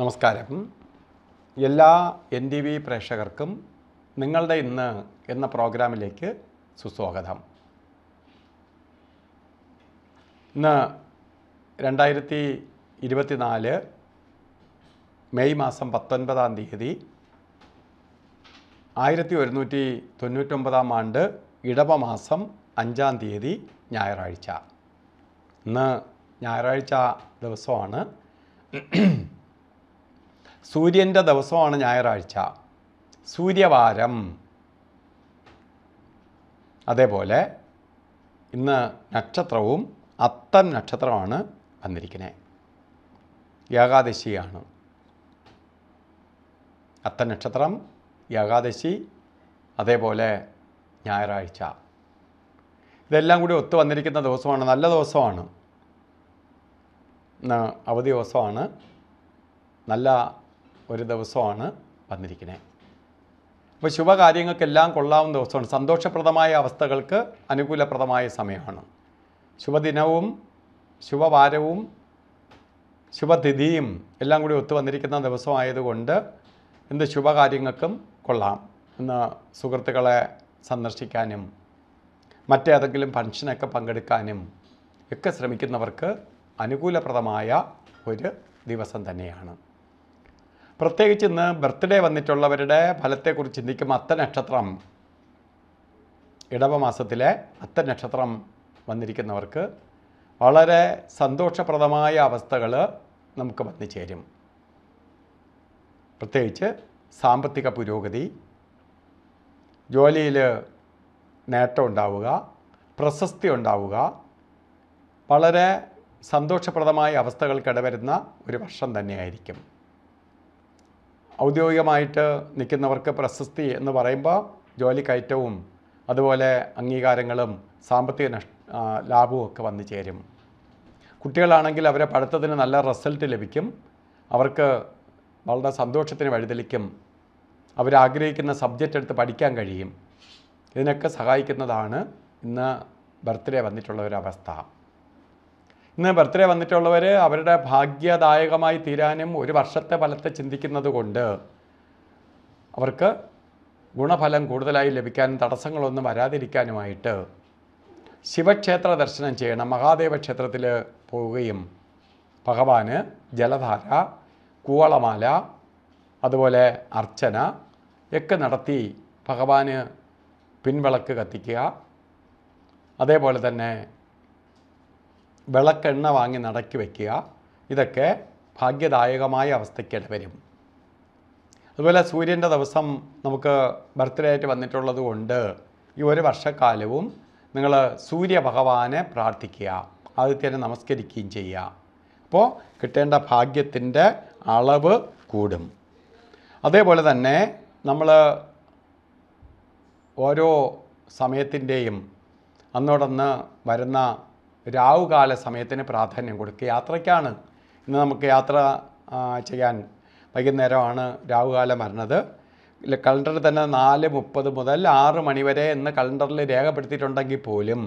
നമസ്കാരം എല്ലാ N T V പ്രേക്ഷകർക്കും നിങ്ങളുടെ ഇന്ന് എന്ന പ്രോഗ്രാമിലേക്ക് സുസ്വാഗതം ഇന്ന് രണ്ടായിരത്തി ഇരുപത്തിനാല് മെയ് മാസം പത്തൊൻപതാം തീയതി ആയിരത്തി ഒരുന്നൂറ്റി തൊണ്ണൂറ്റൊമ്പതാം ആണ്ട് ഇടവമാസം അഞ്ചാം തീയതി ഞായറാഴ്ച ഇന്ന് ഞായറാഴ്ച ദിവസമാണ് സൂര്യൻ്റെ ദിവസമാണ് ഞായറാഴ്ച സൂര്യവാരം അതേപോലെ ഇന്ന് നക്ഷത്രവും അത്തം നക്ഷത്രമാണ് വന്നിരിക്കുന്നത് ഏകാദശിയാണ് അത്തം നക്ഷത്രം ഏകാദശി അതേപോലെ ഞായറാഴ്ച ഇതെല്ലാം കൂടി ഒത്തു വന്നിരിക്കുന്ന ദിവസമാണ് നല്ല ദിവസമാണ് അവധി ദിവസമാണ് നല്ല ഒരു ദിവസമാണ് വന്നിരിക്കുന്നത് അപ്പോൾ ശുഭകാര്യങ്ങൾക്കെല്ലാം കൊള്ളാവുന്ന ദിവസമാണ് സന്തോഷപ്രദമായ അവസ്ഥകൾക്ക് അനുകൂലപ്രദമായ സമയമാണ് ശുഭദിനവും ശുഭവാരവും ശുഭതിഥിയും എല്ലാം കൂടി ഒത്തു വന്നിരിക്കുന്ന ദിവസമായതുകൊണ്ട് എന്ത് ശുഭകാര്യങ്ങൾക്കും കൊള്ളാം ഇന്ന് സുഹൃത്തുക്കളെ സന്ദർശിക്കാനും മറ്റേതെങ്കിലും ഫംഗ്ഷനൊക്കെ പങ്കെടുക്കാനും ഒക്കെ ശ്രമിക്കുന്നവർക്ക് അനുകൂലപ്രദമായ ഒരു ദിവസം തന്നെയാണ് പ്രത്യേകിച്ച് ഇന്ന് ബർത്ത്ഡേ വന്നിട്ടുള്ളവരുടെ ഫലത്തെക്കുറിച്ച് ചിന്തിക്കും അത്ത നക്ഷത്രം ഇടവമാസത്തിലെ അത്ത നക്ഷത്രം വന്നിരിക്കുന്നവർക്ക് വളരെ സന്തോഷപ്രദമായ അവസ്ഥകൾ നമുക്ക് വന്നു ചേരും പ്രത്യേകിച്ച് സാമ്പത്തിക പുരോഗതി ജോലിയിൽ നേട്ടം ഉണ്ടാവുക പ്രശസ്തി ഉണ്ടാവുക വളരെ സന്തോഷപ്രദമായ അവസ്ഥകൾക്കിടവരുന്ന ഒരു വർഷം തന്നെയായിരിക്കും ഔദ്യോഗികമായിട്ട് നിൽക്കുന്നവർക്ക് പ്രശസ്തി എന്ന് പറയുമ്പോൾ ജോലി കയറ്റവും അതുപോലെ അംഗീകാരങ്ങളും സാമ്പത്തിക നഷ് ലാഭവും ഒക്കെ വന്നു ചേരും കുട്ടികളാണെങ്കിൽ അവരെ പഠിത്തത്തിന് നല്ല റിസൾട്ട് ലഭിക്കും അവർക്ക് വളരെ സന്തോഷത്തിന് വഴിതെളിക്കും അവരാഗ്രഹിക്കുന്ന സബ്ജക്റ്റ് എടുത്ത് പഠിക്കാൻ കഴിയും ഇതിനൊക്കെ സഹായിക്കുന്നതാണ് ഇന്ന് ബർത്ത്ഡേ വന്നിട്ടുള്ള ഒരവസ്ഥ ഇന്ന് ബർത്ത്ഡേ വന്നിട്ടുള്ളവർ അവരുടെ ഭാഗ്യദായകമായി തീരാനും ഒരു വർഷത്തെ ഫലത്തെ ചിന്തിക്കുന്നത് കൊണ്ട് അവർക്ക് ഗുണഫലം കൂടുതലായി ലഭിക്കാനും തടസ്സങ്ങളൊന്നും വരാതിരിക്കാനുമായിട്ട് ശിവക്ഷേത്ര ദർശനം ചെയ്യണം മഹാദേവ ക്ഷേത്രത്തിൽ പോവുകയും ഭഗവാന് ജലധാര കൂവളമാല അതുപോലെ അർച്ചന ഒക്കെ നടത്തി ഭഗവാന് പിൻവിളക്ക് കത്തിക്കുക അതേപോലെ തന്നെ വിളക്കെണ്ണ വാങ്ങി നടക്കി വയ്ക്കുക ഇതൊക്കെ ഭാഗ്യദായകമായ അവസ്ഥയ്ക്കിട വരും അതുപോലെ സൂര്യൻ്റെ ദിവസം നമുക്ക് ബർത്ത്ഡേ ആയിട്ട് വന്നിട്ടുള്ളത് കൊണ്ട് ഈ ഒരു വർഷക്കാലവും നിങ്ങൾ സൂര്യഭഗവാനെ പ്രാർത്ഥിക്കുക ആദ്യത്തേനെ നമസ്കരിക്കുകയും ചെയ്യുക അപ്പോൾ കിട്ടേണ്ട ഭാഗ്യത്തിൻ്റെ അളവ് കൂടും അതേപോലെ തന്നെ നമ്മൾ ഓരോ സമയത്തിൻ്റെയും അന്നോടന്ന് വരുന്ന രാവുകാല സമയത്തിന് പ്രാധാന്യം കൊടുക്കുക യാത്രയ്ക്കാണ് ഇന്ന് നമുക്ക് യാത്ര ചെയ്യാൻ വൈകുന്നേരമാണ് രാവുകാലം വരുന്നത് കലണ്ടറിൽ തന്നെ നാല് മുപ്പത് മുതൽ ആറ് മണി വരെ എന്ന് കലണ്ടറിൽ രേഖപ്പെടുത്തിയിട്ടുണ്ടെങ്കിൽ പോലും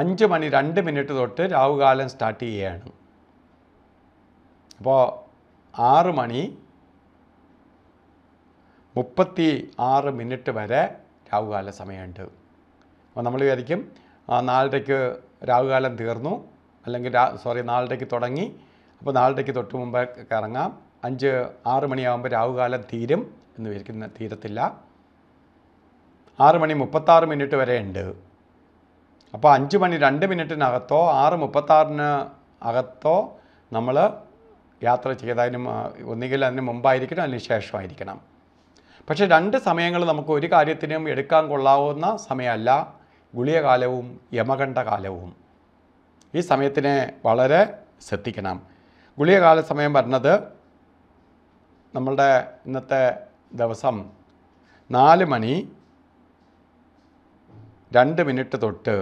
അഞ്ച് മണി രണ്ട് മിനിറ്റ് തൊട്ട് രാവുകാലം സ്റ്റാർട്ട് ചെയ്യുകയാണ് അപ്പോൾ ആറ് മണി മുപ്പത്തി ആറ് മിനിറ്റ് വരെ രാവുകാല സമയമുണ്ട് അപ്പോൾ നമ്മൾ വിചാരിക്കും നാലരയ്ക്ക് രാഹുകാലം തീർന്നു അല്ലെങ്കിൽ സോറി നാലരയ്ക്ക് തുടങ്ങി അപ്പോൾ നാലരയ്ക്ക് തൊട്ട് മുമ്പ് കറങ്ങാം അഞ്ച് ആറ് മണിയാകുമ്പോൾ രാഹുകാലം തീരും എന്ന് വിചാരിക്കുന്ന തീരത്തില്ല ആറ് മണി മുപ്പത്താറ് മിനിറ്റ് വരെ ഉണ്ട് അപ്പോൾ അഞ്ച് മണി രണ്ട് മിനിറ്റിനകത്തോ ആറ് മുപ്പത്താറിന് അകത്തോ നമ്മൾ യാത്ര ചെയ്തതിന് ഒന്നുകിൽ അതിന് മുമ്പായിരിക്കണം അതിന് ശേഷമായിരിക്കണം പക്ഷേ രണ്ട് സമയങ്ങൾ നമുക്ക് ഒരു കാര്യത്തിനും എടുക്കാൻ കൊള്ളാവുന്ന സമയമല്ല ഗുളിയകാലവും യമകണ്ഠകാലവും ഈ സമയത്തിനെ വളരെ ശ്രദ്ധിക്കണം ഗുളികകാല സമയം വരുന്നത് നമ്മളുടെ ഇന്നത്തെ ദിവസം നാല് മണി രണ്ട് മിനിറ്റ് തൊട്ട്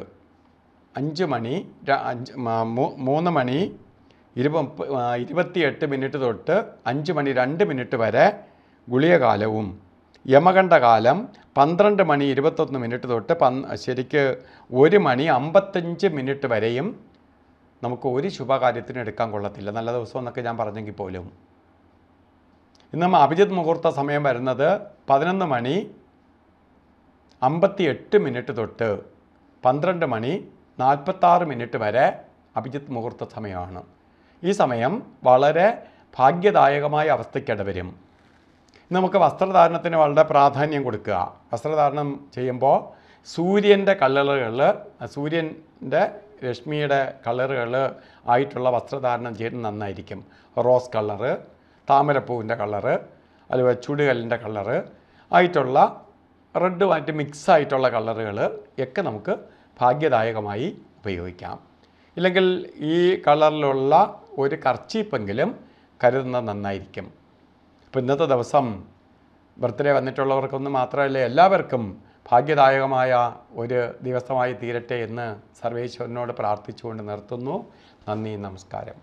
അഞ്ച് മണി അഞ്ച് മൂന്ന് മണി ഇരുപ ഇരുപത്തിയെട്ട് മിനിറ്റ് തൊട്ട് അഞ്ച് മണി രണ്ട് മിനിറ്റ് വരെ ഗുളികകാലവും യമകണ്ഠകാലം പന്ത്രണ്ട് മണി ഇരുപത്തൊന്ന് മിനിറ്റ് തൊട്ട് പന് ശരിക്ക് ഒരു മണി അമ്പത്തഞ്ച് മിനിറ്റ് വരെയും നമുക്ക് ഒരു ശുഭകാര്യത്തിന് എടുക്കാൻ കൊള്ളത്തില്ല നല്ല ദിവസം എന്നൊക്കെ ഞാൻ പറഞ്ഞെങ്കിൽ പോലും ഇന്ന് നമ്മൾ അഭിജിത് മുഹൂർത്ത സമയം വരുന്നത് പതിനൊന്ന് മണി അമ്പത്തി എട്ട് മിനിറ്റ് തൊട്ട് പന്ത്രണ്ട് മണി നാൽപ്പത്താറ് മിനിറ്റ് വരെ അഭിജിത് മുഹൂർത്ത സമയമാണ് ഈ സമയം വളരെ ഭാഗ്യദായകമായ അവസ്ഥയ്ക്കിടവരും നമുക്ക് വസ്ത്രധാരണത്തിന് വളരെ പ്രാധാന്യം കൊടുക്കുക വസ്ത്രധാരണം ചെയ്യുമ്പോൾ സൂര്യൻ്റെ കളറുകൾ സൂര്യൻ്റെ രശ്മിയുടെ കളറുകൾ ആയിട്ടുള്ള വസ്ത്രധാരണം ചെയ്യുന്നത് നന്നായിരിക്കും റോസ് കളറ് താമരപ്പൂവിൻ്റെ കളറ് അല്ലെങ്കിൽ ചുടുകല്ലിൻ്റെ കളറ് ആയിട്ടുള്ള റെഡുമായിട്ട് മിക്സ് ആയിട്ടുള്ള കളറുകൾ ഒക്കെ നമുക്ക് ഭാഗ്യദായകമായി ഉപയോഗിക്കാം ഇല്ലെങ്കിൽ ഈ കളറിലുള്ള ഒരു കർച്ചീപ്പെങ്കിലും കരുതുന്നത് നന്നായിരിക്കും അപ്പോൾ ഇന്നത്തെ ദിവസം ബർത്ത്ഡേ വന്നിട്ടുള്ളവർക്കൊന്ന് മാത്രമല്ല എല്ലാവർക്കും ഭാഗ്യദായകമായ ഒരു ദിവസമായി തീരട്ടെ എന്ന് സർവേശ്വരനോട് പ്രാർത്ഥിച്ചുകൊണ്ട് നിർത്തുന്നു നന്ദി നമസ്കാരം